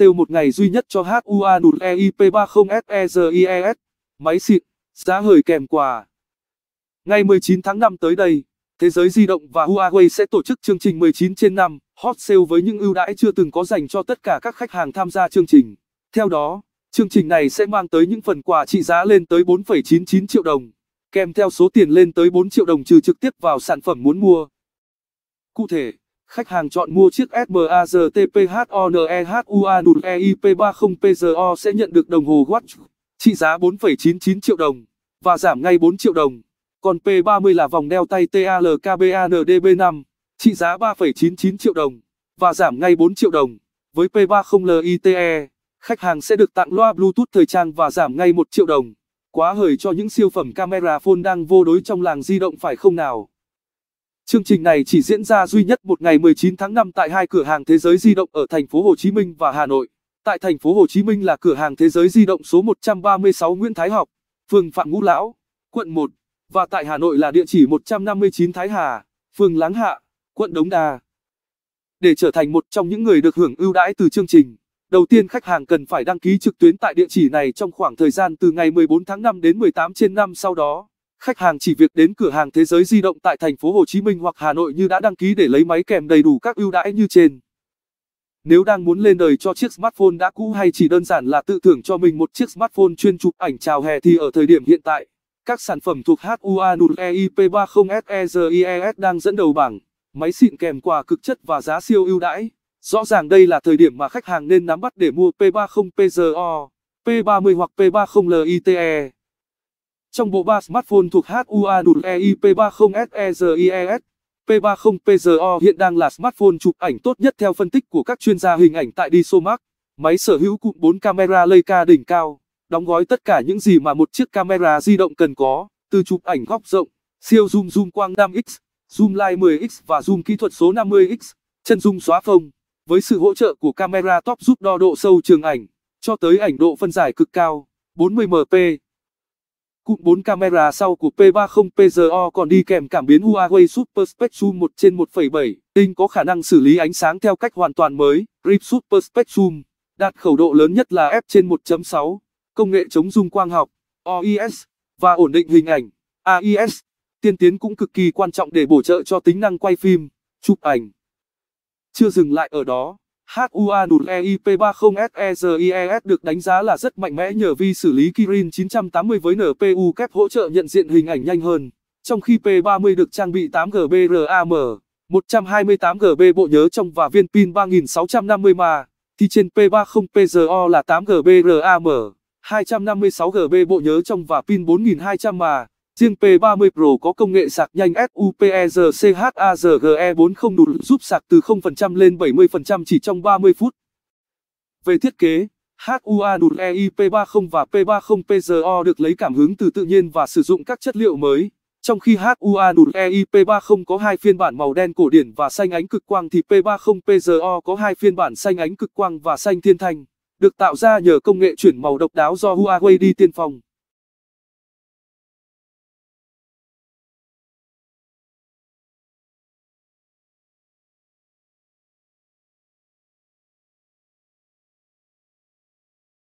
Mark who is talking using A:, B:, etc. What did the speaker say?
A: tiêu một ngày duy nhất cho HUA nụt EIP30SEGIES, e e máy xịn, giá hời kèm quà. Ngày 19 tháng 5 tới đây, Thế giới di động và Huawei sẽ tổ chức chương trình 19 trên 5 Hot Sale với những ưu đãi chưa từng có dành cho tất cả các khách hàng tham gia chương trình. Theo đó, chương trình này sẽ mang tới những phần quà trị giá lên tới 4,99 triệu đồng, kèm theo số tiền lên tới 4 triệu đồng trừ trực tiếp vào sản phẩm muốn mua. Cụ thể, khách hàng chọn mua chiếc SMAZTPHONEHUANUEIP30PZO e e sẽ nhận được đồng hồ watch trị giá 4,99 triệu đồng và giảm ngay 4 triệu đồng. Còn P30 là vòng đeo tay TALKBANDB5 trị giá 3,99 triệu đồng và giảm ngay 4 triệu đồng. Với P30LITE, khách hàng sẽ được tặng loa Bluetooth thời trang và giảm ngay 1 triệu đồng. Quá hời cho những siêu phẩm camera phone đang vô đối trong làng di động phải không nào? Chương trình này chỉ diễn ra duy nhất một ngày 19 tháng 5 tại hai cửa hàng thế giới di động ở thành phố Hồ Chí Minh và Hà Nội. Tại thành phố Hồ Chí Minh là cửa hàng thế giới di động số 136 Nguyễn Thái Học, phường Phạm Ngũ Lão, quận 1 và tại Hà Nội là địa chỉ 159 Thái Hà, phường Láng Hạ, quận Đống Đa. Để trở thành một trong những người được hưởng ưu đãi từ chương trình, đầu tiên khách hàng cần phải đăng ký trực tuyến tại địa chỉ này trong khoảng thời gian từ ngày 14 tháng 5 đến 18 trên 5 sau đó. Khách hàng chỉ việc đến cửa hàng Thế giới di động tại thành phố Hồ Chí Minh hoặc Hà Nội như đã đăng ký để lấy máy kèm đầy đủ các ưu đãi như trên. Nếu đang muốn lên đời cho chiếc smartphone đã cũ hay chỉ đơn giản là tự thưởng cho mình một chiếc smartphone chuyên chụp ảnh chào hè thì ở thời điểm hiện tại, các sản phẩm thuộc HUA EIP 30 SEZIES đang dẫn đầu bảng, máy xịn kèm quà cực chất và giá siêu ưu đãi. Rõ ràng đây là thời điểm mà khách hàng nên nắm bắt để mua P30 PZO, P30 hoặc P30 LITE. Trong bộ ba smartphone thuộc HUANUEIP30SEZIES, P30PZO hiện đang là smartphone chụp ảnh tốt nhất theo phân tích của các chuyên gia hình ảnh tại Disomark. Máy sở hữu cụm 4 camera Leica đỉnh cao, đóng gói tất cả những gì mà một chiếc camera di động cần có, từ chụp ảnh góc rộng, siêu zoom zoom quang 5x, zoom live 10x và zoom kỹ thuật số 50x, chân zoom xóa phông. Với sự hỗ trợ của camera top giúp đo độ sâu trường ảnh, cho tới ảnh độ phân giải cực cao, 40 MP cụm 4 camera sau của P30 PZO còn đi kèm cảm biến Huawei Super Spectrum 1 trên 1,7 inch có khả năng xử lý ánh sáng theo cách hoàn toàn mới, RIP Super Spectrum, đạt khẩu độ lớn nhất là F trên 1.6, công nghệ chống rung quang học, OIS, và ổn định hình ảnh, AIS, tiên tiến cũng cực kỳ quan trọng để bổ trợ cho tính năng quay phim, chụp ảnh. Chưa dừng lại ở đó. HUANUEIP30SEZIES e e được đánh giá là rất mạnh mẽ nhờ vi xử lý Kirin 980 với NPU kép hỗ trợ nhận diện hình ảnh nhanh hơn, trong khi P30 được trang bị 8GB RAM, 128GB bộ nhớ trong và viên pin 3650 mAh, thì trên P30 PZO là 8GB RAM, 256GB bộ nhớ trong và pin 4200 mAh. Riêng P30 Pro có công nghệ sạc nhanh SUPERCHAZGE40 đủ giúp sạc từ 0% lên 70% chỉ trong 30 phút. Về thiết kế, HUA đụt EI P30 và P30 PZO được lấy cảm hứng từ tự nhiên và sử dụng các chất liệu mới. Trong khi HUA đụt EI P30 có hai phiên bản màu đen cổ điển và xanh ánh cực quang thì P30 PZO có hai phiên bản xanh ánh cực quang và xanh thiên thanh, được tạo ra nhờ công nghệ chuyển màu độc đáo do Huawei đi tiên phong.